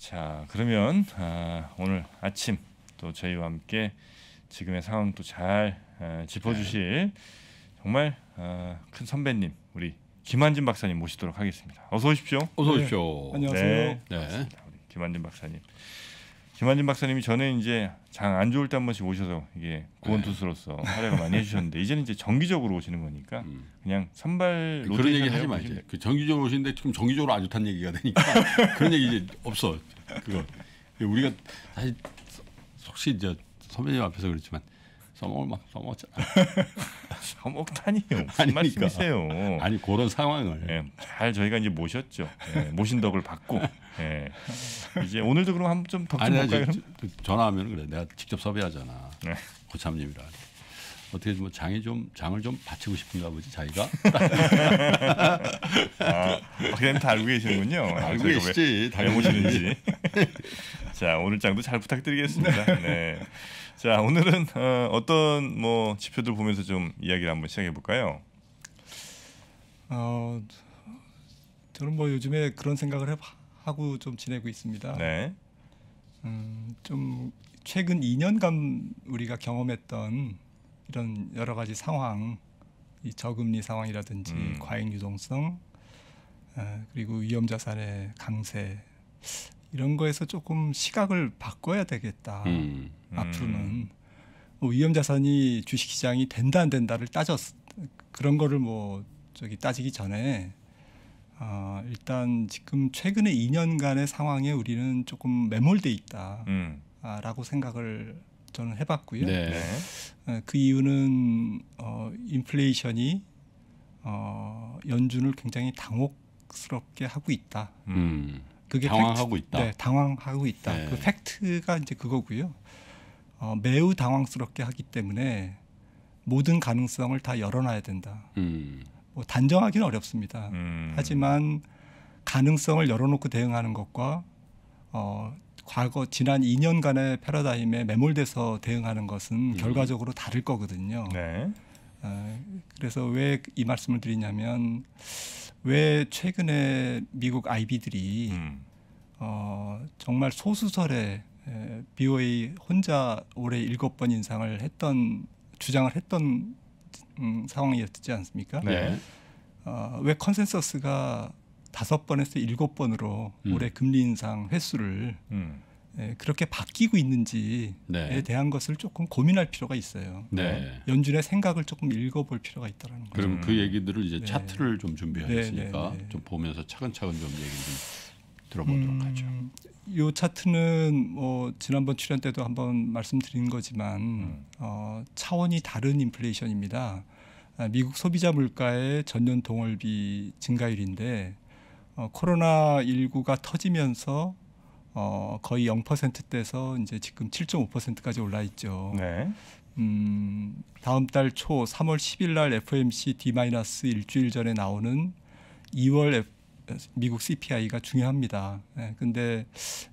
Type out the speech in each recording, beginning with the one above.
자 그러면 아, 오늘 아침 또 저희와 함께 지금의 상황 도잘 아, 짚어주실 네. 정말 아, 큰 선배님 우리 김한진 박사님 모시도록 하겠습니다. 어서 오십시오. 어서 오십시오. 네. 안녕하세요. 네. 네. 네. 우리 김한진 박사님. 김한진 박사님이 전에 이제 장 안 좋을 때 한 번씩 오셔서 이게 구원 투수로서 네. 활약을 많이 해주셨는데 이제는 이제 정기적으로 오시는 거니까 음. 그냥 선발 그런 얘기 하지 마세요. 그 정기적으로 오시는데 지금 정기적으로 안 좋다는 얘기가 되니까 그런 얘기 이제 없어. 그거 우리가 사실 혹시 이제 선배님 앞에서 그렇지만 써먹을만 써먹잖아 써먹다니요. 무슨 말씀이세요? 아니 그런 상황을 예, 잘 저희가 이제 모셨죠. 예, 모신 덕을 받고 예. 이제 오늘도 그럼 한 번 좀 덕좀 까요 그 전화하면 그래. 내가 직접 섭외하잖아. 네. 고참님이라. 어떻게 뭐 장이 좀 장을 좀 바치고 싶은가 보지 자기가. 아, 그냥 다 알고 계시는군요. 알고 계시지. 다 모시는지. 자 오늘 장도 잘 부탁드리겠습니다. 네. 네. 자 오늘은 어, 떤뭐 지표들 보면서 좀 이야기를 한번 시작해 볼까요? 어 저는 뭐 요즘에 그런 생각을 하고 좀 지내고 있습니다. 네. 음, 좀 최근 2년간 우리가 경험했던 이런 여러 가지 상황, 이 저금리 상황이라든지 음. 과잉 유동성, 어, 그리고 위험 자산의 강세 이런 거에서 조금 시각을 바꿔야 되겠다. 음. 앞으로는 음. 뭐 위험 자산이 주식 시장이 된다 안 된다를 따졌 그런 거를 뭐 저기 따지기 전에 어, 일단 지금 최근에 2년간의 상황에 우리는 조금 매몰돼 있다라고 음. 아, 생각을 저는 해봤고요. 네. 네. 어, 그 이유는 어, 인플레이션이 어, 연준을 굉장히 당혹스럽게 하고 있다. 음. 그게 당황하고 팩트, 있다. 네, 당황하고 있다. 네. 그 팩트가 이제 그거고요. 어, 매우 당황스럽게 하기 때문에 모든 가능성을 다 열어놔야 된다. 음. 뭐 단정하기는 어렵습니다. 음. 하지만 가능성을 열어놓고 대응하는 것과 어, 과거 지난 2년간의 패러다임에 매몰돼서 대응하는 것은 음. 결과적으로 다를 거거든요. 네. 어, 그래서 왜 이 말씀을 드리냐면 왜 최근에 미국 아이비들이 음. 어, 정말 소수설에 BOA 혼자 올해 일곱 번 인상을 했던 주장을 했던 음, 상황이었지 않습니까? 네. 어, 왜 컨센서스가 다섯 번에서 일곱 번으로 음. 올해 금리 인상 횟수를 음. 예, 그렇게 바뀌고 있는지에 네. 대한 것을 조금 고민할 필요가 있어요. 네. 연준의 생각을 조금 읽어볼 필요가 있다라는 거죠. 그럼 그 얘기들을 이제 네. 차트를 좀 준비했으니까 네, 네, 네. 좀 보면서 차근차근 좀 얘기 좀 들어보도록 음, 하죠. 이 차트는 뭐 지난번 출연 때도 한번 말씀드린 거지만 음. 어, 차원이 다른 인플레이션입니다. 아, 미국 소비자 물가의 전년 동월비 증가율인데 어, 코로나 19가 터지면서 어, 거의 0%대에서 이제 지금 7.5%까지 올라 있죠. 네. 음, 다음 달 초 3월 10일 날 FOMC D 마이너스 일주일 전에 나오는 2월 F, 미국 CPI가 중요합니다. 네, 근데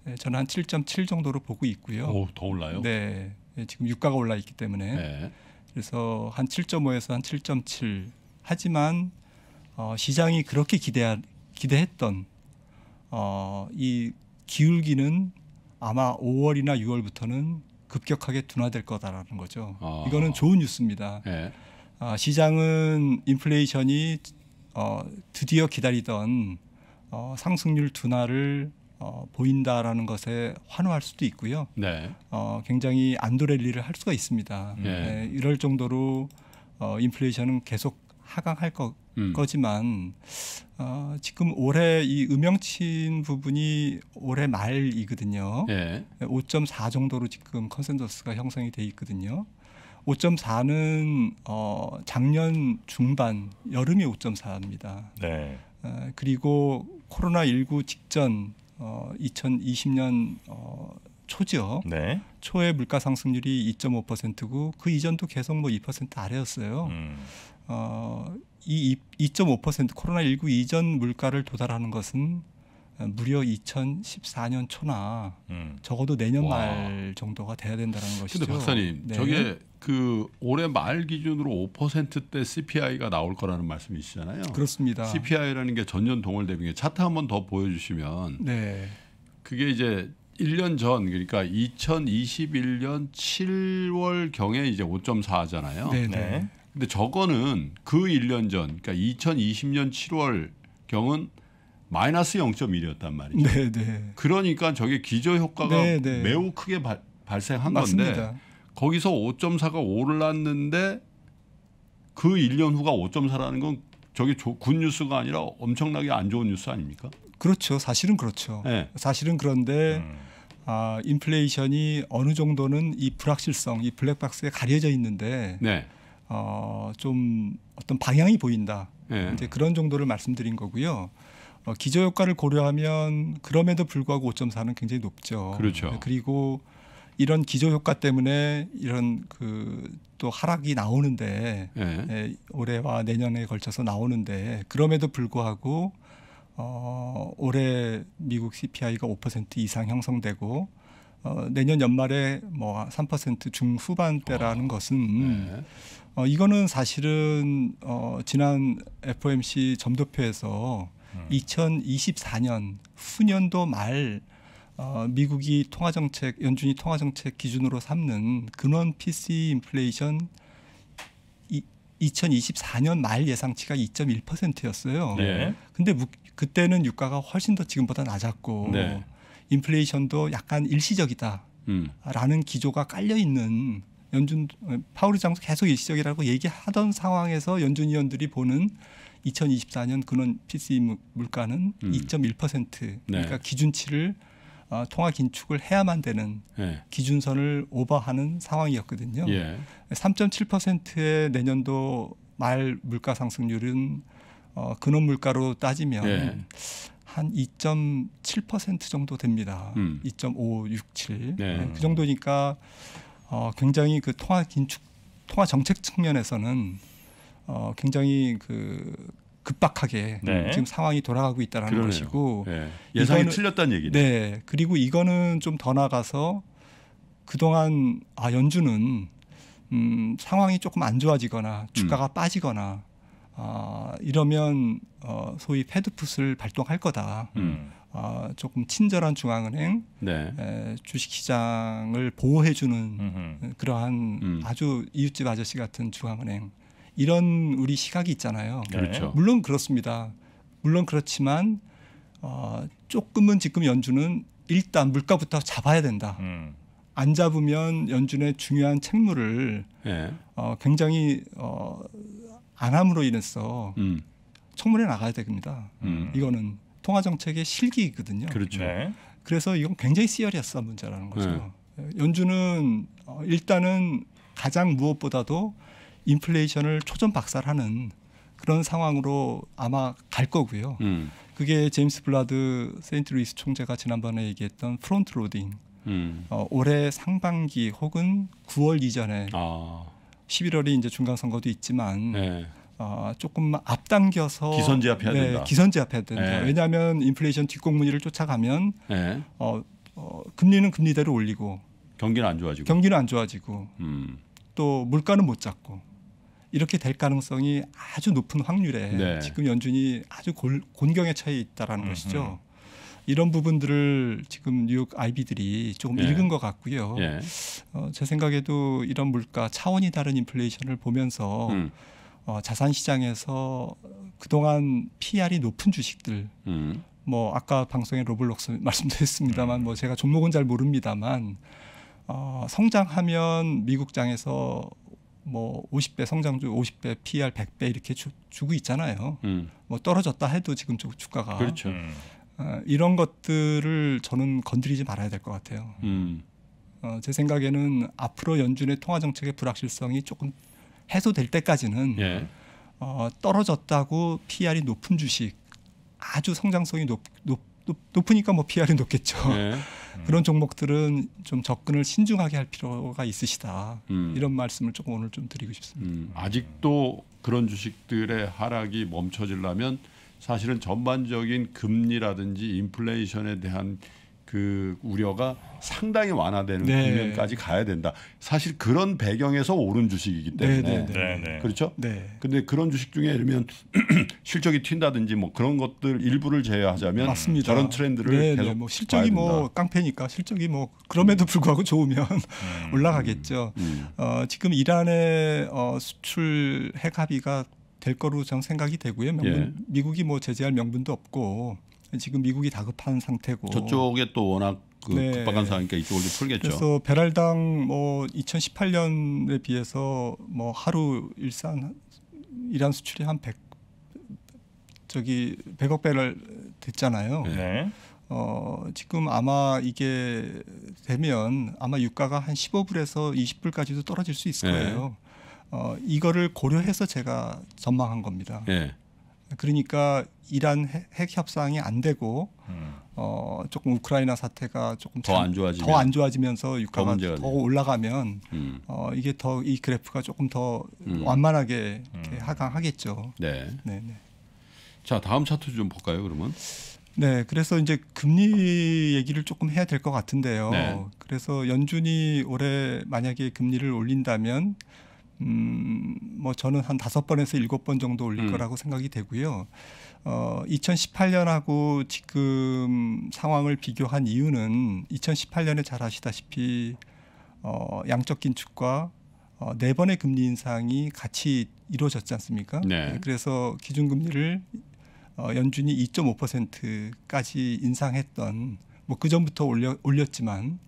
예, 저는 한7.7 정도로 보고 있고요. 오, 더 올라요? 네. 예, 지금 유가가 올라 있기 때문에. 네. 그래서 한 7.5에서 한 7.7. 하지만 어, 시장이 그렇게 기대 기대했던 어, 이 기울기는 아마 5월이나 6월부터는 급격하게 둔화될 거다라는 거죠. 어. 이거는 좋은 뉴스입니다. 네. 아, 시장은 인플레이션이 어, 드디어 기다리던 어, 상승률 둔화를 어, 보인다라는 것에 환호할 수도 있고요. 네. 어, 굉장히 안도랠리를 할 수가 있습니다. 네. 네, 이럴 정도로 어, 인플레이션은 계속 하강할 것 음. 거지만 어, 지금 올해 이 음영친 부분이 올해 말이거든요. 예. 5.4 정도로 지금 컨센서스가 형성이 돼 있거든요. 5.4는 어, 작년 중반 여름이 5.4입니다. 네. 어, 그리고 코로나 19 직전 어, 2020년 어, 초죠. 네. 초에 물가 상승률이 2.5%고 그 이전도 계속 뭐 2% 아래였어요. 음. 어, 이2.5% 코로나19 이전 물가를 도달하는 것은 어, 무려 2014년 초나 음. 적어도 내년 와. 말 정도가 돼야 된다는 것이죠. 근데 박사님, 네. 저게 그 올해 말 기준으로 5%대 CPI가 나올 거라는 말씀이시잖아요. 그렇습니다. CPI라는 게 전년 동월 대비 차트 한번 더 보여주시면 네. 그게 이제 1년 전 그러니까 2021년 7월 경에 이제 5.4잖아요. 네. 네. 네. 근데 저거는 그 1년 전, 그러니까 2020년 7월 경은 마이너스 0.1이었단 말이죠. 네네. 네. 그러니까 저게 기저 효과가 네네. 네. 매우 크게 바, 발생한 맞습니다. 건데 거기서 5.4가 올랐는데 그 1년 후가 5.4라는 건 저게 군 뉴스가 아니라 엄청나게 안 좋은 뉴스 아닙니까? 그렇죠. 사실은 그렇죠. 네. 사실은 그런데 음. 아, 인플레이션이 어느 정도는 이 불확실성, 이 블랙박스에 가려져 있는데 네. 어, 좀 어떤 방향이 보인다. 네. 이제 그런 정도를 말씀드린 거고요. 어, 기저 효과를 고려하면 그럼에도 불구하고 5.4는 굉장히 높죠. 그렇죠. 네, 그리고 이런 기저 효과 때문에 이런 그 또 하락이 나오는데 네. 예, 올해와 내년에 걸쳐서 나오는데 그럼에도 불구하고 어, 올해 미국 CPI가 5% 이상 형성되고 어, 내년 연말에 뭐 3% 중후반대라는 어, 것은 네. 어, 이거는 사실은 어, 지난 FOMC 점도표에서 음. 2024년 후년도 말 어, 미국이 통화정책 연준이 통화정책 기준으로 삼는 근원 PC 인플레이션 이, 2024년 말 예상치가 2.1%였어요. 네. 근데 무, 그때는 유가가 훨씬 더 지금보다 낮았고 네. 인플레이션도 약간 일시적이다라는 음. 기조가 깔려 있는 연준 파울리 장수 계속 일시적이라고 얘기하던 상황에서 연준 위원들이 보는 2024년 근원 p c 물가는 음. 2.1% 그러니까 네. 그러니까 기준치를 어, 통화 긴축을 해야만 되는 네. 기준선을 오버하는 상황이었거든요. 예. 3.7%의 내년도 말 물가 상승률은 어, 근원 물가로 따지면 예. 한2.7% 정도 됩니다. 음. 2.567. 네. 그 정도니까 어, 굉장히 그 통화 긴축 통화 정책 측면에서는 어, 굉장히 그 급박하게 네. 지금 상황이 돌아가고 있다라는 그러네요. 것이고 네. 예상이 틀렸다는 얘기네. 네. 그리고 이거는 좀 더 나가서 그동안 아 연준은 음, 상황이 조금 안 좋아지거나 주가가 음. 빠지거나 아, 이러면 어, 소위 패드풋을 발동할 거다. 음. 어, 조금 친절한 중앙은행 네. 에, 주식시장을 보호해주는 음흠. 그러한 음. 아주 이웃집 아저씨 같은 중앙은행 이런 우리 시각이 있잖아요. 네. 그렇죠. 물론 그렇습니다. 물론 그렇지만 어, 조금은 지금 연준은 일단 물가부터 잡아야 된다. 음. 안 잡으면 연준의 중요한 책무를 네. 어, 굉장히 어, 안 함으로 인해서 음. 청문회 나가야 됩니다. 음. 이거는 통화 정책의 실기이거든요. 그렇죠. 네. 그래서 이건 굉장히 시어리한 문제라는 거죠. 네. 연준은 어, 일단은 가장 무엇보다도 인플레이션을 초전 박살하는 그런 상황으로 아마 갈 거고요. 음. 그게 제임스 블라드 세인트 루이스 총재가 지난번에 얘기했던 프론트 로딩. 음. 어, 올해 상반기 혹은 9월 이전에 아. 11월이 이제 중간 선거도 있지만 네. 어, 조금 앞당겨서 기선제압해야 네, 된다. 기선제압해야 된다. 네. 왜냐하면 인플레이션 뒷공문니를 쫓아가면 네. 어, 어, 금리는 금리대로 올리고 경기는 안 좋아지고 경기는 안 좋아지고 음. 또 물가는 못 잡고 이렇게 될 가능성이 아주 높은 확률에 네. 지금 연준이 아주 골, 곤경에 처해 있다라는 음흠. 것이죠. 이런 부분들을 지금 뉴욕 아이비들이 조금 예. 읽은 것 같고요. 예. 어, 제 생각에도 이런 물가 차원이 다른 인플레이션을 보면서 음. 어, 자산 시장에서 그동안 PR이 높은 주식들 음. 뭐 아까 방송에 로블록스 말씀드렸습니다만뭐 제가 종목은 잘 모릅니다만 어, 성장하면 미국장에서 뭐 50배 성장주 50배 PR 100배 이렇게 주, 주고 있잖아요. 음. 뭐 떨어졌다 해도 지금 주가가 그렇죠. 음. 어, 이런 것들을 저는 건드리지 말아야 될 것 같아요. 음. 어, 제 생각에는 앞으로 연준의 통화 정책의 불확실성이 조금 해소될 때까지는 예. 어, 떨어졌다고 PR이 높은 주식 아주 성장성이 높, 높, 높, 으니까뭐 PR이 높겠죠. 예. 그런 종목들은 좀 접근을 신중하게 할 필요가 있으시다. 음. 이런 말씀을 조금 오늘 좀 드리고 싶습니다. 음. 아직도 그런 주식들의 하락이 멈춰지려면 사실은 전반적인 금리라든지 인플레이션에 대한 그 우려가 상당히 완화되는 네. 국면까지 가야 된다. 사실 그런 배경에서 오른 주식이기 네, 때문에 네네. 네, 네. 그렇죠. 네. 근데 그런 주식 중에 예를 들면 실적이 튄다든지 뭐 그런 것들 일부를 제외하자면 맞습니다. 저런 트렌드를 네 계속 뭐 실적이 뭐 깡패니까 실적이 뭐 그럼에도 불구하고 좋으면 음. 올라가겠죠. 음, 음. 어, 지금 이란의 어, 수출 핵 합의가 될 거로 저는 생각이 되고요. 명분, 예. 미국이 뭐 제재할 명분도 없고 지금 미국이 다급한 상태고 저쪽에 또 워낙 그 네. 급박한 상황이니까 이쪽을 좀 풀겠죠. 그래서 배럴당 뭐 2018년에 비해서 뭐 하루 일산 이란 수출이 한 100, 저기 100억 배럴 됐잖아요. 네. 네. 어, 지금 아마 이게 되면 아마 유가가 한 15불에서 20불까지도 떨어질 수 있을 네. 거예요. 네. 어, 이거를 고려해서 제가 전망한 겁니다. 네. 그러니까 이란 핵 협상이 안 되고 음. 어 조금 우크라이나 사태가 조금 더 안 좋아지면 더안 좋아지면서 유가가 더, 더 올라가면 음. 어 이게 더 이 그래프가 조금 더 음. 완만하게 이렇게 음. 하강하겠죠. 네. 네, 네. 자 다음 차트 좀 볼까요 그러면? 네, 그래서 이제 금리 얘기를 조금 해야 될 것 같은데요. 네. 그래서 연준이 올해 만약에 금리를 올린다면 음뭐 저는 한 다섯 번에서 일곱 번 정도 올릴 음. 거라고 생각이 되고요. 어 2018년하고 지금 상황을 비교한 이유는 2018년에 잘 아시다시피 어 양적 긴축과 어, 네 번의 금리 인상이 같이 이루어졌지 않습니까? 네. 네 그래서 기준금리를 어, 연준이 2.5%까지 인상했던 뭐그 전부터 올려 올렸지만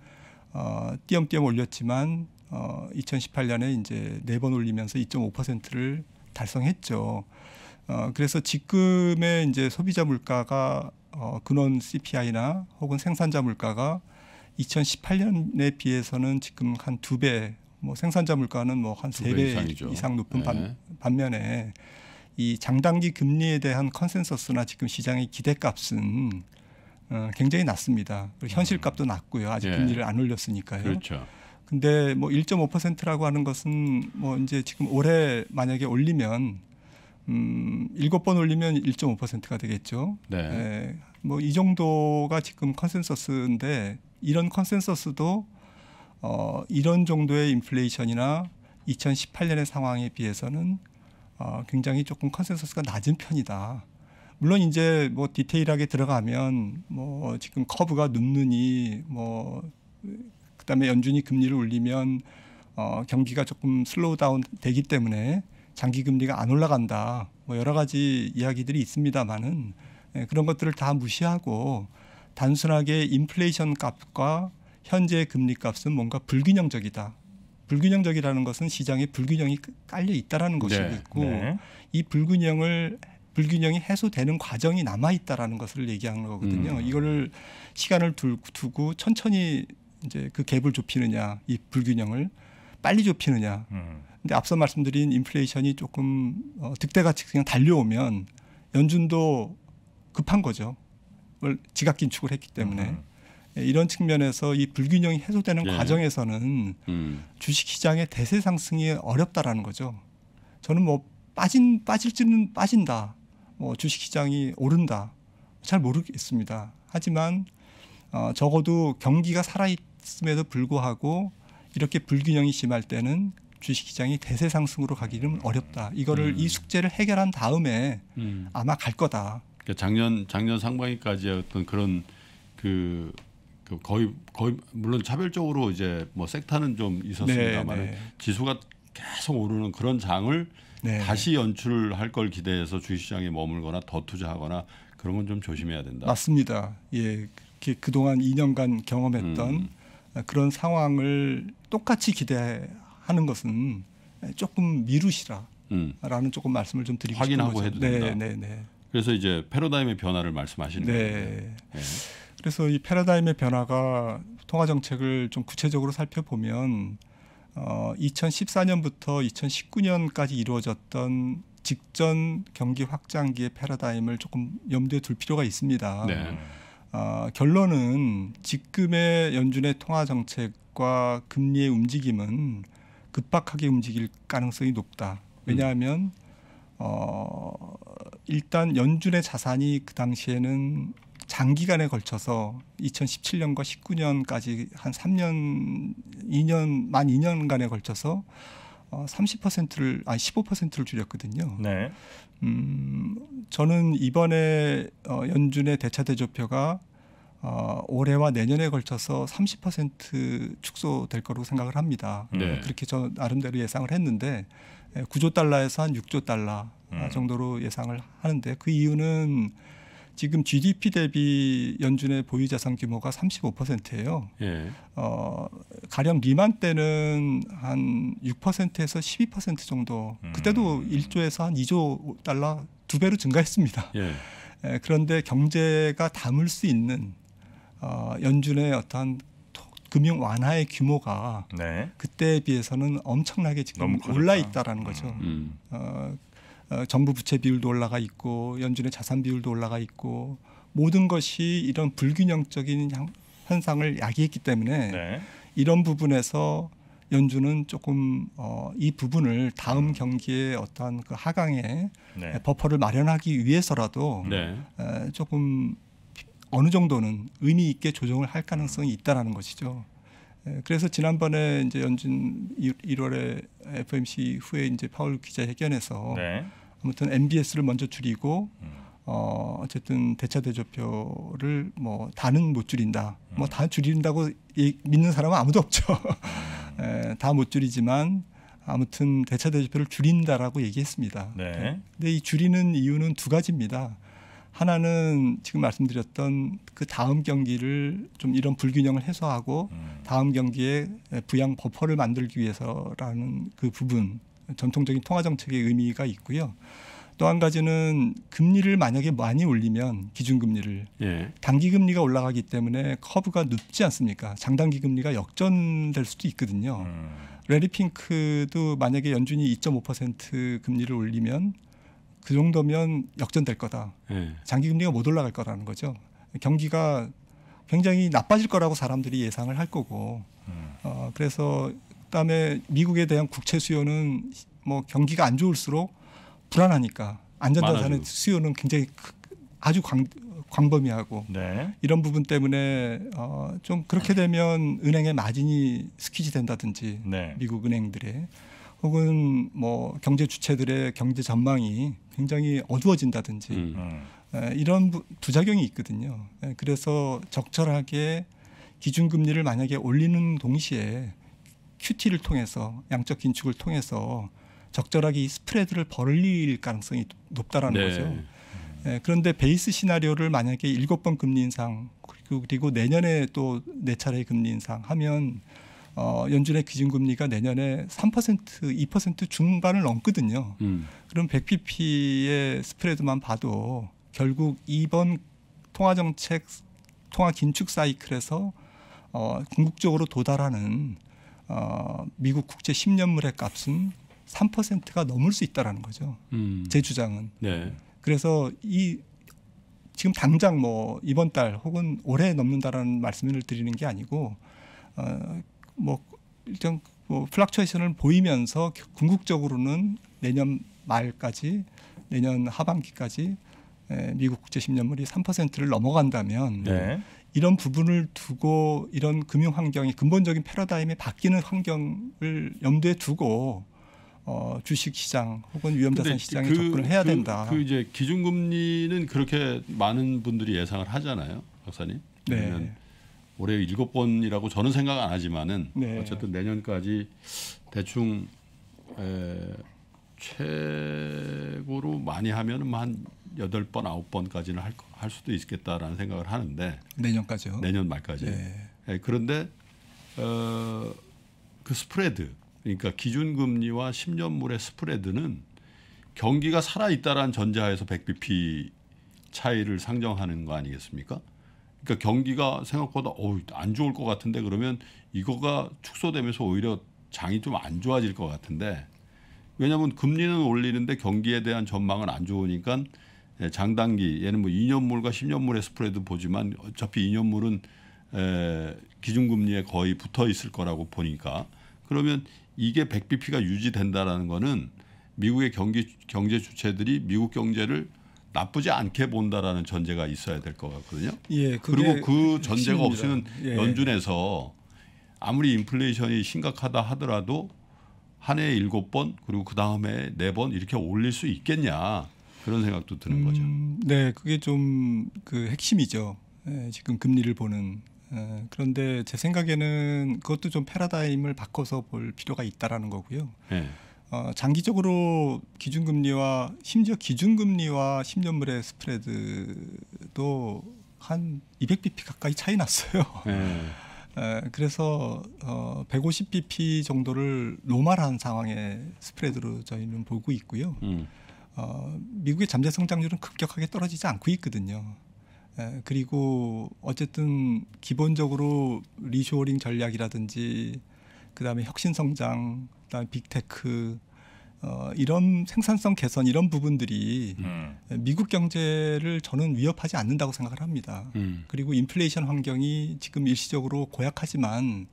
어, 띄엄띄엄 올렸지만 어, 2018년에 이제 네 번 올리면서 2.5%를 달성했죠. 어, 그래서 지금의 이제 소비자 물가가 어, 근원 CPI나 혹은 생산자 물가가 2018년에 비해서는 지금 한 두 배, 뭐 생산자 물가는 뭐한 세 배 이상 높은 네. 반, 면에이 장단기 금리에 대한 컨센서스나 지금 시장의 기대값은 어, 굉장히 낮습니다. 현실값도 낮고요. 아직 네. 금리를 안 올렸으니까요. 그렇죠. 근데 뭐 1.5%라고 하는 것은 뭐 이제 지금 올해 만약에 올리면 음, 7번 올리면 1.5%가 되겠죠. 네. 네. 예. 뭐이 정도가 지금 컨센서스인데 이런 컨센서스도 어, 이런 정도의 인플레이션이나 2018년의 상황에 비해서는 어, 굉장히 조금 컨센서스가 낮은 편이다. 물론 이제 뭐 디테일하게 들어가면 뭐 지금 커브가 눕느니 뭐 그다음에 연준이 금리를 올리면 어, 경기가 조금 슬로우다운 되기 때문에 장기 금리가 안 올라간다. 뭐 여러 가지 이야기들이 있습니다만은 예, 그런 것들을 다 무시하고 단순하게 인플레이션 값과 현재 금리 값은 뭔가 불균형적이다. 불균형적이라는 것은 시장에 불균형이 그, 깔려 있다라는 네, 것이고 네, 네. 이 불균형을 불균형이 해소되는 과정이 남아 있다라는 것을 얘기하는 거거든요. 음. 이거를 시간을 두고 천천히 이제 그 갭을 좁히느냐 이 불균형을 빨리 좁히느냐. 음. 근데 앞서 말씀드린 인플레이션이 조금 어, 득대같이 그냥 달려오면 연준도 급한 거죠. 지각 긴축을 했기 때문에 음. 예, 이런 측면에서 이 불균형이 해소되는 예. 과정에서는 음. 주식시장의 대세 상승이 어렵다라는 거죠. 저는 뭐 빠진 빠질지는 빠진다. 뭐 주식시장이 오른다. 잘 모르겠습니다. 하지만 어, 적어도 경기가 살아있 다 있음에도 불구하고 이렇게 불균형이 심할 때는 주식시장이 대세 상승으로 가기는 어렵다. 이거를 음. 이 숙제를 해결한 다음에 음. 아마 갈 거다. 그러니까 작년 작년 상반기까지 어떤 그런 그, 그 거의 거의 물론 차별적으로 이제 뭐 섹터는 좀 있었습니다만 네, 네. 지수가 계속 오르는 그런 장을 네. 다시 연출할 걸 기대해서 주식시장에 머물거나 더 투자하거나 그런 건 좀 조심해야 된다. 맞습니다. 예, 그, 그동안 2년간 경험했던 음. 그런 상황을 똑같이 기대하는 것은 조금 미루시라라는 음. 조금 말씀을 좀 드리고 확인하고 싶은 거죠. 해도 된다. 네, 네, 네. 그래서 이제 패러다임의 변화를 말씀하시는 네. 거예요. 네. 그래서 이 패러다임의 변화가 통화 정책을 좀 구체적으로 살펴보면 어, 2014년부터 2019년까지 이루어졌던 직전 경기 확장기의 패러다임을 조금 염두에 둘 필요가 있습니다. 네. 어, 결론은 지금의 연준의 통화 정책과 금리의 움직임은 급박하게 움직일 가능성이 높다. 음. 왜냐하면 어, 일단 연준의 자산이 그 당시에는 장기간에 걸쳐서 2017년과 19년까지 한 3년, 2년 만 2년간에 걸쳐서 어, 30%를 아니 15%를 줄였거든요. 네. 음, 저는 이번에 어, 연준의 대차 대조표가 어, 올해와 내년에 걸쳐서 30% 축소될 거로 생각을 합니다. 네. 그렇게 저 나름대로 예상을 했는데 9조 예, 달러에서 한 6조 달러 음. 정도로 예상을 하는데 그 이유는 지금 GDP 대비 연준의 보유 자산 규모가 35%예요. 예. 어, 가령 리만 때는 한 6%에서 12% 정도. 음. 그때도 1조에서 한 2조 달러 두 배로 증가했습니다. 예. 예, 그런데 경제가 담을 수 있는 어, 연준의 어떤 금융 완화의 규모가 네. 그때에 비해서는 엄청나게 지금 올라 있다라는 거죠. 음. 어, 어, 정부 부채 비율도 올라가 있고 연준의 자산 비율도 올라가 있고 모든 것이 이런 불균형적인 현상을 야기했기 때문에 네. 이런 부분에서 연준은 조금 어, 이 부분을 다음 음. 경기에 어떠한 그 하강에 네. 버퍼를 마련하기 위해서라도 네. 에, 조금 어느 정도는 의미 있게 조정을 할 가능성이 있다라는 것이죠. 에, 그래서 지난번에 이제 연준 1월에 FMC 후에 이제 파월 기자회견에서 네. 아무튼 MBS를 먼저 줄이고 음. 어 어쨌든 대차 대조표를 뭐 다는 못 줄인다. 뭐다 음. 줄인다고 믿는 사람은 아무도 없죠. 에, 음. 예, 다못 줄이지만 아무튼 대차 대조표를 줄인다라고 얘기했습니다. 네. 네. 근데 이 줄이는 이유는 두 가지입니다. 하나는 지금 말씀드렸던 그 다음 경기를 좀 이런 불균형을 해소하고 다음 경기에 부양 버퍼를 만들기 위해서라는 그 부분 전통적인 통화 정책의 의미가 있고요. 또 한 가지는 금리를 만약에 많이 올리면 기준금리를 예. 단기금리가 올라가기 때문에 커브가 눕지 않습니까? 장단기 금리가 역전될 수도 있거든요. 음. 레디핑크도 만약에 연준이 2.5% 금리를 올리면 그 정도면 역전될 거다. 예. 장기금리가 못 올라갈 거라는 거죠. 경기가 굉장히 나빠질 거라고 사람들이 예상을 할 거고. 음. 어, 그래서 그다음에 미국에 대한 국채 수요는 뭐 경기가 안 좋을수록 불안하니까 안전자산의 수요는 굉장히 아주 광, 광범위하고 네. 이런 부분 때문에 어, 좀 그렇게 되면 은행의 마진이 스퀴지 된다든지 네. 미국 은행들의 혹은 뭐 경제 주체들의 경제 전망이 굉장히 어두워진다든지 음. 음. 에, 이런 부, 부작용이 있거든요. 에, 그래서 적절하게 기준금리를 만약에 올리는 동시에 큐티를 통해서 양적 긴축을 통해서 적절하게 스프레드를 벌릴 가능성이 높다라는 네. 거죠. 예, 그런데 베이스 시나리오를 만약에 일곱 번 금리 인상 그리고, 그리고 내년에 또 네 차례 금리 인상 하면 어, 연준의 기준금리가 내년에 3% 2% 중반을 넘거든요. 음. 그럼 100pp의 스프레드만 봐도 결국 이번 통화정책 통화 긴축 사이클에서 어, 궁극적으로 도달하는 어, 미국 국제 10년물의 값은 3%가 넘을 수 있다라는 거죠. 음. 제 주장은. 네. 그래서 이 지금 당장 뭐 이번 달 혹은 올해 넘는다라는 말씀을 드리는 게 아니고 어뭐 일정 뭐플락처이션을 보이면서 궁극적으로는 내년 말까지 내년 하반기까지 예, 미국 국제 10년물이 3%를 넘어간다면 네. 이런 부분을 두고 이런 금융 환경이 근본적인 패러다임이 바뀌는 환경을 염두에 두고 어, 주식 시장 혹은 위험자산 시장에 그, 접근을 해야 그, 된다. 그 이제 기준금리는 그렇게 많은 분들이 예상을 하잖아요, 박사님. 네. 올해 일곱 번이라고 저는 생각 안 하지만은 네. 어쨌든 내년까지 대충 에, 최고로 많이 하면은 한 여덟 번 아홉 번까지는 할, 할 수도 있겠다라는 생각을 하는데 내년까지요? 내년 말까지. 네. 네, 그런데 어, 그 스프레드 그러니까 기준금리와 10년물의 스프레드는 경기가 살아있다라는 전제하에서 100bp 차이를 상정하는 거 아니겠습니까? 그러니까 경기가 생각보다 어우 안 좋을 것 같은데 그러면 이거가 축소되면서 오히려 장이 좀 안 좋아질 것 같은데 왜냐하면 금리는 올리는데 경기에 대한 전망은 안 좋으니까 예, 장단기 얘는 뭐 2년물과 10년물의 스프레드 보지만 어차피 2년물은 에, 기준금리에 거의 붙어 있을 거라고 보니까 그러면 이게 100bp가 유지된다라는 거는 미국의 경기 경제 주체들이 미국 경제를 나쁘지 않게 본다라는 전제가 있어야 될 것 같거든요. 예, 그리고 그 전제가 없으면 예. 연준에서 아무리 인플레이션이 심각하다 하더라도 한 해에 일곱 번 그리고 그 다음에 네 번 이렇게 올릴 수 있겠냐? 그런 생각도 드는 음, 거죠. 네, 그게 좀 그 핵심이죠. 예, 지금 금리를 보는. 예, 그런데 제 생각에는 그것도 좀 패러다임을 바꿔서 볼 필요가 있다라는 거고요. 예. 어, 장기적으로 기준금리와 심지어 기준금리와 10년물의 스프레드도 한 200bp 가까이 차이 났어요. 에, 예. 예, 그래서 어, 150bp 정도를 노말한 상황의 스프레드로 저희는 보고 있고요. 음. 어, 미국의 잠재 성장률은 급격하게 떨어지지 않고 있거든요. 에, 그리고 어쨌든 기본적으로 리쇼링 전략이라든지 그다음에 혁신 성장, 그다음 빅테크 어, 이런 생산성 개선 이런 부분들이 음. 미국 경제를 저는 위협하지 않는다고 생각을 합니다. 음. 그리고 인플레이션 환경이 지금 일시적으로 고약하지만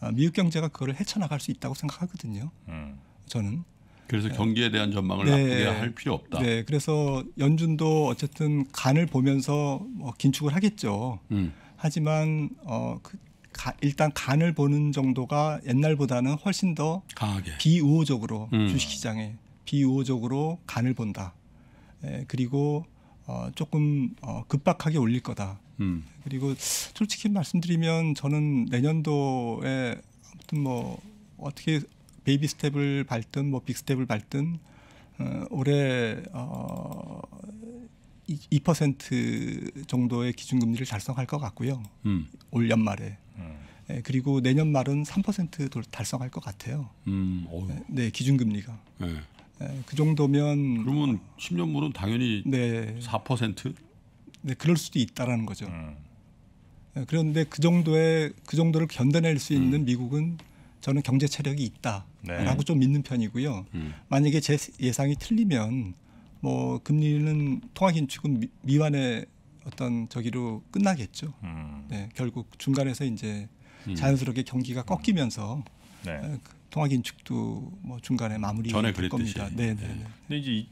어, 미국 경제가 그거를 헤쳐나갈 수 있다고 생각하거든요. 음. 저는 그래서 네. 경기에 대한 전망을 네. 나쁘게 할 필요 없다. 네, 그래서 연준도 어쨌든 간을 보면서 뭐 긴축을 하겠죠. 음. 하지만 어, 그 가, 일단 간을 보는 정도가 옛날보다는 훨씬 더 강하게. 비우호적으로 음. 주식시장에 비우호적으로 간을 본다. 에, 예, 그리고 어, 조금 어, 급박하게 올릴 거다. 음. 그리고 솔직히 말씀드리면 저는 내년도에 아무튼 뭐 어떻게 베이비 스텝을 밟든 뭐 빅스텝을 밟든 어, 올해 어, 2% 정도의 기준금리를 달성할 것 같고요. 음. 올 연말에. 음. 예, 그리고 내년 말은 3% 달성할 것 같아요. 음, 예, 네, 기준금리가. 네. 예, 그 정도면 그러면 10년 물은 당연히 네. 4%? 네, 그럴 수도 있다라는 거죠. 음. 예, 그런데 그 정도의 그 정도를 견뎌낼 수 있는 음. 미국은 저는 경제 체력이 있다라고 네. 좀 믿는 편이고요. 음. 만약에 제 예상이 틀리면 뭐 금리는 통화긴축은 미완의 어떤 저기로 끝나겠죠. 음. 네, 결국 중간에서 이제 음. 자연스럽게 경기가 음. 꺾이면서 네. 그 통화긴축도 뭐 중간에 마무리 전에 그랬듯이. 겁니다. 네, 네. 네. 네. 근데 이제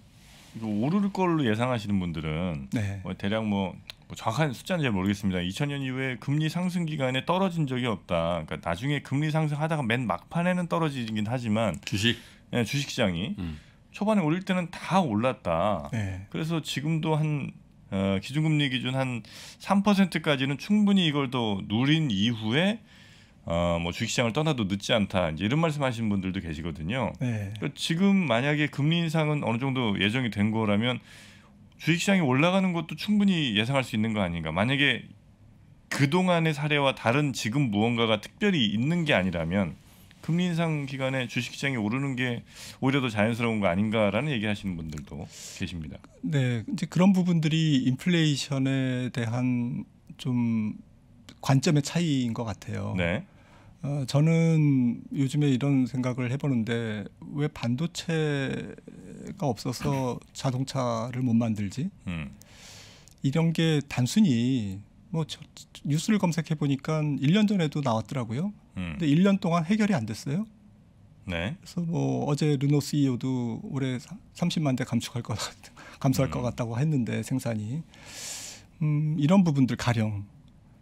오를 걸로 예상하시는 분들은 네. 뭐 대략 뭐뭐 정확한 숫자는 잘 모르겠습니다. 2000년 이후에 금리 상승 기간에 떨어진 적이 없다. 그러니까 나중에 금리 상승하다가 맨 막판에는 떨어지긴 하지만 주식 네, 주식 시장이 음. 초반에 올릴 때는 다 올랐다. 네. 그래서 지금도 한 어, 기준금리 기준 한 3%까지는 충분히 이걸 또 누린 이후에 어뭐 주식시장을 떠나도 늦지 않다 이제 이런 말씀하시는 분들도 계시거든요. 네. 그러니까 지금 만약에 금리 인상은 어느 정도 예정이 된 거라면 주식시장이 올라가는 것도 충분히 예상할 수 있는 거 아닌가. 만약에 그동안의 사례와 다른 지금 무언가가 특별히 있는 게 아니라면 금리 인상 기간에 주식시장이 오르는 게 오히려 더 자연스러운 거 아닌가라는 얘기하시는 분들도 계십니다. 네, 이제 그런 부분들이 인플레이션에 대한 좀 관점의 차이인 것 같아요. 네. 어, 저는 요즘에 이런 생각을 해보는데 왜 반도체가 없어서 자동차를 못 만들지? 음. 이런 게 단순히 뭐 저, 뉴스를 검색해 보니까 1년 전에도 나왔더라고요. 음. 근데 1년 동안 해결이 안 됐어요. 네. 그래서 뭐 어제 르노 CEO도 올해 30만 대 감축할 것 감소할 음. 것 같다고 했는데 생산이 음, 이런 부분들 가령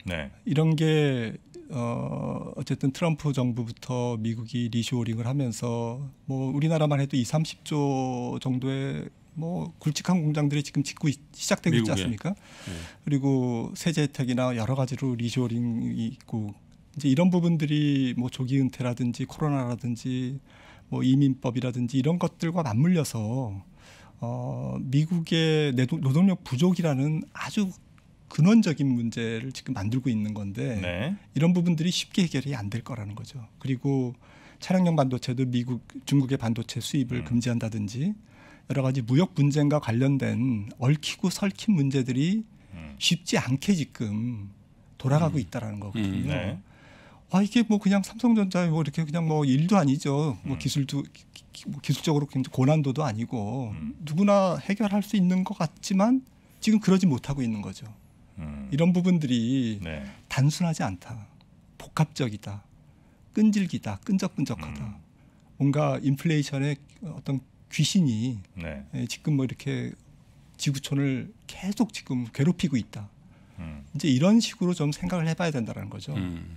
네. 이런 게어 어쨌든 트럼프 정부부터 미국이 리쇼링을 하면서 뭐 우리나라만 해도 이 삼십 조 정도의 뭐 굵직한 공장들이 지금 짓고 시작되고 미국에. 있지 않습니까? 네. 그리고 세제 혜택이나 여러 가지로 리쇼링이 있고 이제 이런 부분들이 뭐 조기 은퇴라든지 코로나라든지 뭐 이민법이라든지 이런 것들과 맞물려서 어 미국의 노동력 부족이라는 아주 근원적인 문제를 지금 만들고 있는 건데 네. 이런 부분들이 쉽게 해결이 안 될 거라는 거죠. 그리고 차량용 반도체도 미국 중국의 반도체 수입을 음. 금지한다든지 여러 가지 무역 분쟁과 관련된 얽히고 설킨 문제들이 음. 쉽지 않게 지금 돌아가고 음. 있다라는 거거든요. 음. 네. 아 이게 뭐 그냥 삼성전자 뭐 이렇게 그냥 뭐 일도 아니죠. 뭐 음. 기술도 뭐 기술적으로 굉장히 고난도도 아니고 음. 누구나 해결할 수 있는 것 같지만 지금 그러지 못하고 있는 거죠. 음. 이런 부분들이 네. 단순하지 않다. 복합적이다. 끈질기다. 끈적끈적하다. 음. 뭔가 인플레이션의 어떤 귀신이 네. 예, 지금 뭐 이렇게 지구촌을 계속 지금 괴롭히고 있다. 음. 이제 이런 식으로 좀 생각을 해봐야 된다는 거죠. 음.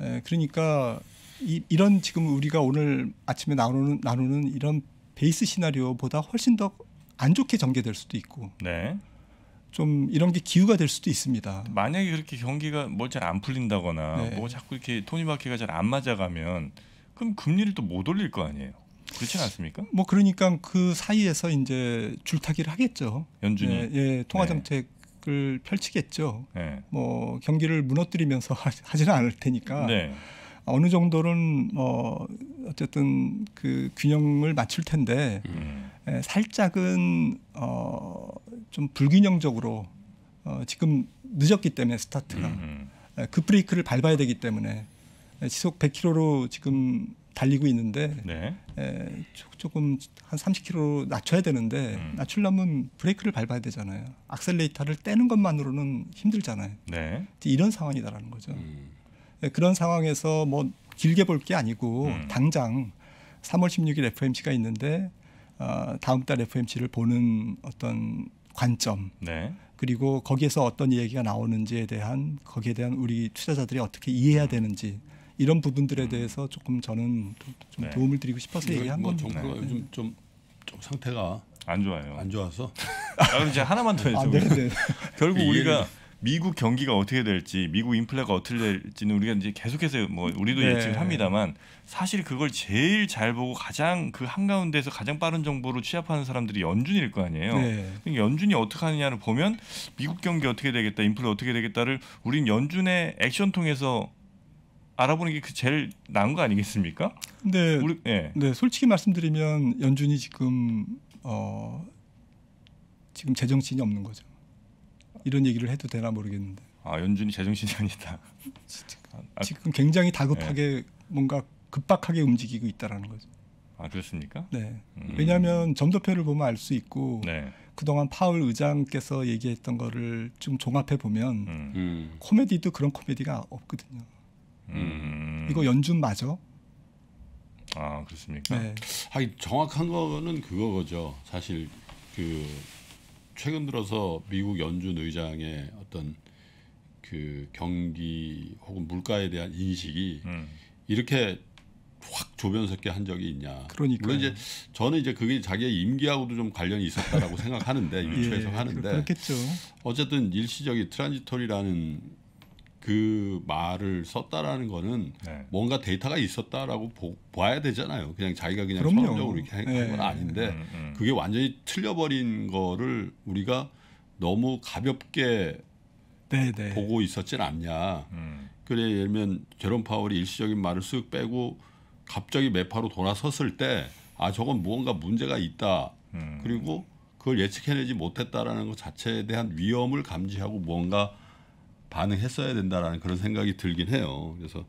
에, 예, 그러니까 이, 이런 지금 우리가 오늘 아침에 나누는, 나누는 이런 베이스 시나리오보다 훨씬 더 안 좋게 전개될 수도 있고 네. 좀 이런 게 기우가 될 수도 있습니다. 만약에 그렇게 경기가 뭐잘안 풀린다거나 네. 뭐 자꾸 이렇게 토니바퀴가 잘 안 맞아가면 그럼 금리를 또 못 올릴 거 아니에요. 그렇지 않습니까? 뭐 그러니까 그 사이에서 이제 줄타기를 하겠죠. 연준이 예, 예 통화 정책 네. 을 펼치겠죠. 네. 뭐 경기를 무너뜨리면서 하지는 않을 테니까 네. 어느 정도는 뭐 어쨌든 그 균형을 맞출 텐데 음. 에, 예, 살짝은 어좀 불균형적으로 어, 지금 늦었기 때문에 스타트가 음. 그 브레이크를 밟아야 되기 때문에 시속 100km로 지금 달리고 있는데 네. 에, 조금 한 30km로 낮춰야 되는데 음. 낮출려면 브레이크를 밟아야 되잖아요. 악셀레이터를 떼는 것만으로는 힘들잖아요. 네. 이런 상황이다라는 거죠. 음. 에, 예, 그런 상황에서 뭐 길게 볼 게 아니고 음. 당장 3월 16일 FMC가 있는데 어, 다음 달 FMC를 보는 어떤 관점 네. 그리고 거기에서 어떤 얘기가 나오는지에 대한 거기에 대한 우리 투자자들이 어떻게 이해해야 음. 되는지 이런 부분들에 음. 대해서 조금 저는 좀 네. 도움을 드리고 싶어서 얘기한 뭐 겁니다. 정부가 요즘 네. 좀, 좀 상태가 안 좋아요. 안 좋아서. 아, 이제 하나만 더 해줘. 아, 네, 네. 결국 우리가 미국 경기가 어떻게 될지 미국 인플레가 어떻게 될지는 우리가 이제 계속해서 뭐 우리도 네. 예측을 합니다만 사실 그걸 제일 잘 보고 가장 그 한가운데에서 가장 빠른 정보로 취합하는 사람들이 연준일 거 아니에요. 네. 그니까 연준이 어떻게 하느냐를 보면 미국 경기 어떻게 되겠다 인플레 어떻게 되겠다를 우린 연준의 액션 통해서 알아보는 게 그 제일 나은 거 아니겠습니까? 네. 우리, 네. 네. 솔직히 말씀드리면 연준이 지금 어 지금 재정신이 없는 거죠. 이런 얘기를 해도 되나 모르겠는데. 아 연준이 제정신이 아니다. 지금 굉장히 다급하게 네. 뭔가 급박하게 움직이고 있다라는 거죠. 아 그렇습니까? 네. 음. 왜냐하면 점도표를 보면 알 수 있고 네. 그동안 파월 의장께서 얘기했던 거를 좀 종합해 보면 음. 음. 코미디도 그런 코미디가 없거든요. 음. 이거 연준 맞아? 아 그렇습니까? 네. 아 정확한 거는 그거죠. 사실 그 최근 들어서 미국 연준 의장의 어떤 그 경기 혹은 물가에 대한 인식이 음. 이렇게 확 조변스럽게 한 적이 있냐. 그러니까 물론 이제 저는 이제 그게 자기의 임기하고도 좀 관련이 있었다라고 생각하는데 유추해서 예, 하는데 그렇겠죠. 어쨌든 일시적인 트랜지토리라는 그 말을 썼다라는 거는 네. 뭔가 데이터가 있었다라고 보, 봐야 되잖아요. 그냥 자기가 그냥 선언적으로 이렇게 한건 네. 아닌데 음, 음, 음. 그게 완전히 틀려버린 거를 우리가 너무 가볍게 네, 네, 보고 있었진 않냐. 음. 그래 예를 들면 제롬 파월이 일시적인 말을 쓱 빼고 갑자기 매파로 돌아섰을 때 아 저건 무언가 문제가 있다. 음. 그리고 그걸 예측해내지 못했다라는 것 자체에 대한 위험을 감지하고 무언가 반응했어야 된다라는 그런 생각이 들긴 해요. 그래서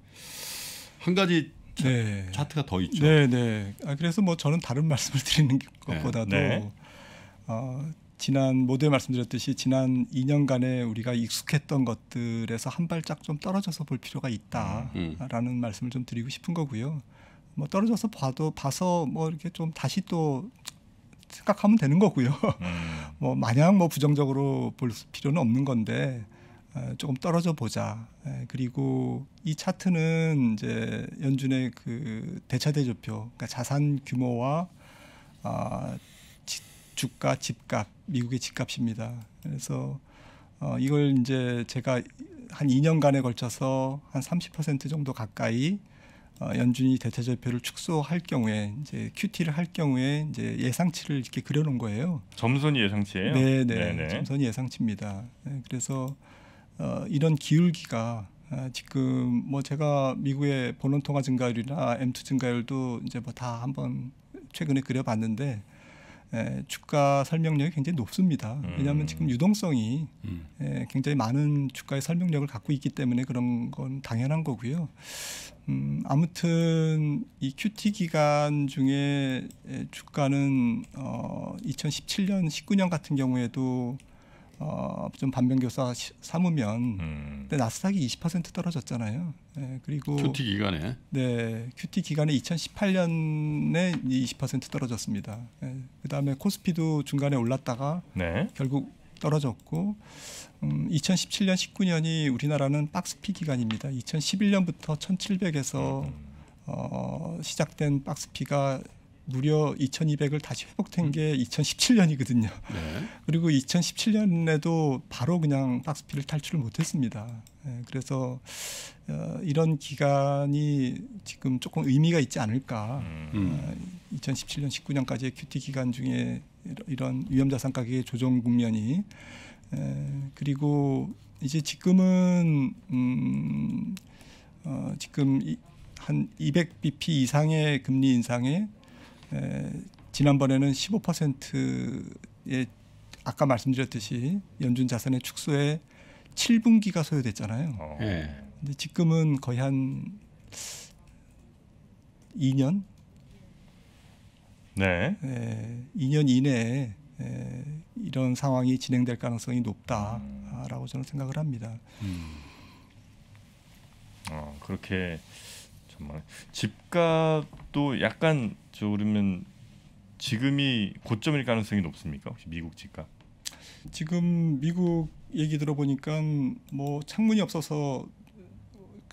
한 가지 차, 네. 차트가 더 있죠. 네, 네. 아, 그래서 뭐 저는 다른 말씀을 드리는 네. 것보다도 네. 어, 지난 모두에 말씀드렸듯이 지난 2년간에 우리가 익숙했던 것들에서 한 발짝 좀 떨어져서 볼 필요가 있다라는 음. 말씀을 좀 드리고 싶은 거고요. 뭐 떨어져서 봐도 봐서 뭐 이렇게 좀 다시 또 생각하면 되는 거고요. 음. 뭐 마냥 뭐 부정적으로 볼 필요는 없는 건데 조금 떨어져 보자. 그리고 이 차트는 이제 연준의 그 대차대조표, 그러니까 자산 규모와 아, 지, 주가, 집값, 미국의 집값입니다. 그래서 어, 이걸 이제 제가 한 2년간에 걸쳐서 한 30% 정도 가까이 어, 연준이 대체제표를 축소할 경우에 이제 QT를 할 경우에 이제 예상치를 이렇게 그려놓은 거예요. 점선이 예상치예요? 네네, 네. 네네. 점선이 예상치입니다. 네, 그래서 어, 이런 기울기가 어, 지금 뭐 제가 미국의 본원 통화 증가율이나 M2 증가율도 이제 뭐 다 한번 최근에 그려봤는데 에, 주가 설명력이 굉장히 높습니다. 왜냐하면 지금 음. 유동성이 음. 에, 굉장히 많은 주가의 설명력을 갖고 있기 때문에 그런 건 당연한 거고요. 음, 아무튼 이 QT 기간 중에 에, 주가는 어, 2017년, 19년 같은 경우에도 어, 좀 반면교사 삼으면 음. 근데 나스닥이 20% 떨어졌잖아요. 네, 그리고 큐티 기간에 네 큐티 기간에 2018년에 20% 떨어졌습니다. 네, 그다음에 코스피도 중간에 올랐다가 네. 결국 떨어졌고 음, 2017년 19년이 우리나라는 박스피 기간입니다. 2011년부터 1,700에서 음. 어, 시작된 박스피가 무려 2,200을 다시 회복된 음. 게 2017년이거든요. 네. 그리고 2017년에도 바로 그냥 박스피를 탈출을 못했습니다. 예, 그래서 어, 이런 기간이 지금 조금 의미가 있지 않을까. 음. 2017년, 어, 음. 19년까지의 큐티 기간 중에 이런 위험자산 가격의 조정 국면이 그리고 이제 지금은 음, 어, 지금 이, 한 200bp 이상의 금리 인상에 지난번에는 15%의 아까 말씀드렸듯이 연준 자산의 축소에 7분기가 소요됐잖아요. 어. 예. 근데 지금은 거의 한 2년 네. 에, 2년 이내에 에, 이런 상황이 진행될 가능성이 높다라고 저는 생각을 합니다. 음. 어, 그렇게 말해. 집값도 약간 저 그러면 지금이 고점일 가능성이 높습니까? 혹시 미국 집값? 지금 미국 얘기 들어보니까 뭐 창문이 없어서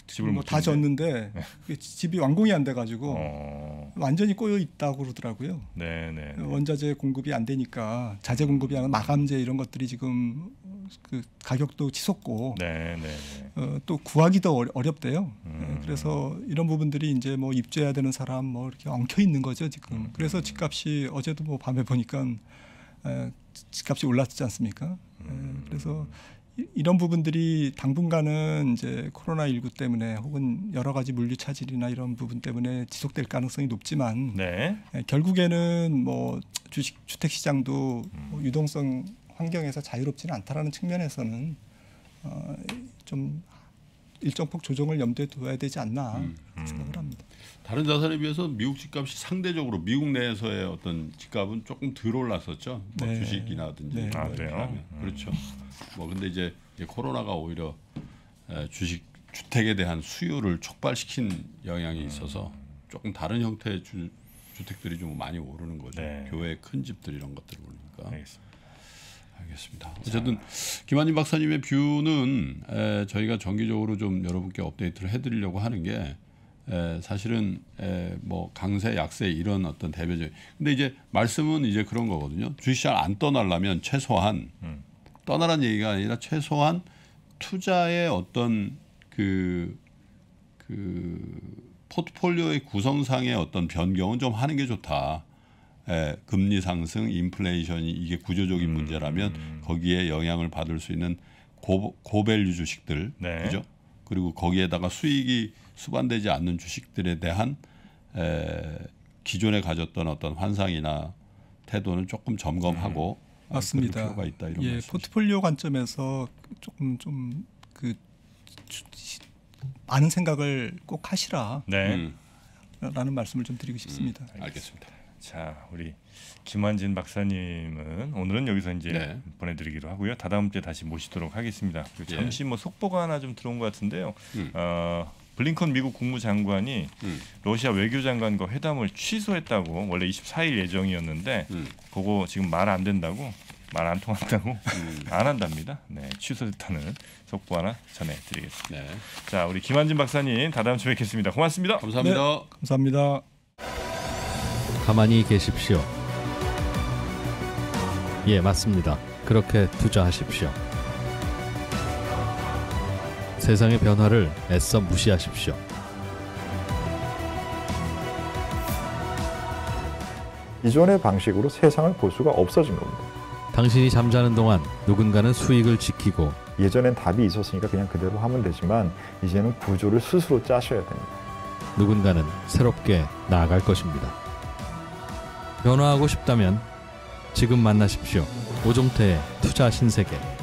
집을 뭐다 졌는데 네. 집이 완공이 안 돼가지고 어... 완전히 꼬여 있다고 그러더라고요. 네네. 네, 네. 원자재 공급이 안 되니까 자재 공급이 아니안 음. 마감재 이런 것들이 지금 그 가격도 치솟고 네네. 네, 어, 또 구하기도 어렵대요. 음... 그래서 이런 부분들이 이제 뭐 입주해야 되는 사람 뭐 이렇게 엉켜 있는 거죠 지금. 음... 그래서 집값이 어제도 뭐 밤에 보니까 집값이 올랐지 않습니까? 에, 음. 그래서 이런 부분들이 당분간은 이제 코로나 19 때문에 혹은 여러 가지 물류 차질이나 이런 부분 때문에 지속될 가능성이 높지만 네. 예, 결국에는 뭐 주식 주택 시장도 뭐 음. 유동성 환경에서 자유롭지는 않다라는 측면에서는 어, 좀 일정 폭 조정을 염두에 둬야 되지 않나 음. 음. 생각을 합니다. 다른 자산에 비해서 미국 집값이 상대적으로 미국 내에서의 어떤 집값은 조금 덜 올랐었죠. 뭐 네. 주식이나든지 네. 아, 그래요? 음. 그렇죠. 뭐 근데 이제 코로나가 오히려 주식 주택에 대한 수요를 촉발시킨 영향이 음. 있어서 조금 다른 형태의 주, 주택들이 좀 많이 오르는 거죠. 네. 교회큰 집들 이런 것들 오르니까. 알겠습니다. 알겠습니다. 어쨌든 김한진 박사님의 뷰는 에, 저희가 정기적으로 좀 여러분께 업데이트를 해드리려고 하는 게 에, 사실은 에, 뭐 강세 약세 이런 어떤 대표적인 근데 이제 말씀은 이제 그런 거거든요. 주식시장 안 떠나려면 최소한 음. 떠나란 얘기가 아니라 최소한 투자의 어떤 그그 그 포트폴리오의 구성상의 어떤 변경은 좀 하는 게 좋다. 에, 금리 상승, 인플레이션이 이게 구조적인 음, 문제라면 음. 거기에 영향을 받을 수 있는 고, 고밸류 주식들, 네. 그죠? 그리고 거기에다가 수익이 수반되지 않는 주식들에 대한 에, 기존에 가졌던 어떤 환상이나 태도는 조금 점검하고 음. 아, 맞습니다. 필요가 있다 이런 예, 포트폴리오 관점에서 조금 좀그 많은 생각을 꼭 하시라. 네. 음. 라는 말씀을 좀 드리고 싶습니다. 음, 알겠습니다. 자 우리 김환진 박사님은 오늘은 여기서 이제 네. 보내드리기로 하고요. 다다음 주에 다시 모시도록 하겠습니다. 그 예. 잠시 뭐 속보가 하나 좀 들어온 것 같은데요. 음. 어, 블링컨 미국 국무장관이 음. 러시아 외교장관과 회담을 취소했다고 원래 24일 예정이었는데 음. 그거 지금 말 안 된다고 말 안 통한다고 음. 안 한답니다. 네, 취소됐다는 속보 하나 전해드리겠습니다. 네. 자 우리 김한진 박사님 다다음 주에 뵙겠습니다. 고맙습니다. 감사합니다. 네, 감사합니다. 가만히 계십시오. 예, 맞습니다. 그렇게 투자하십시오. 세상의 변화를 애써 무시하십시오. 기존의 방식으로 세상을 볼 수가 없어진 겁니다. 당신이 잠자는 동안 누군가는 수익을 지키고 예전엔 답이 있었으니까 그냥 그대로 하면 되지만 이제는 구조를 스스로 짜셔야 됩니다. 누군가는 새롭게 나아갈 것입니다. 변화하고 싶다면 지금 만나십시오. 오종태의 투자 신세계.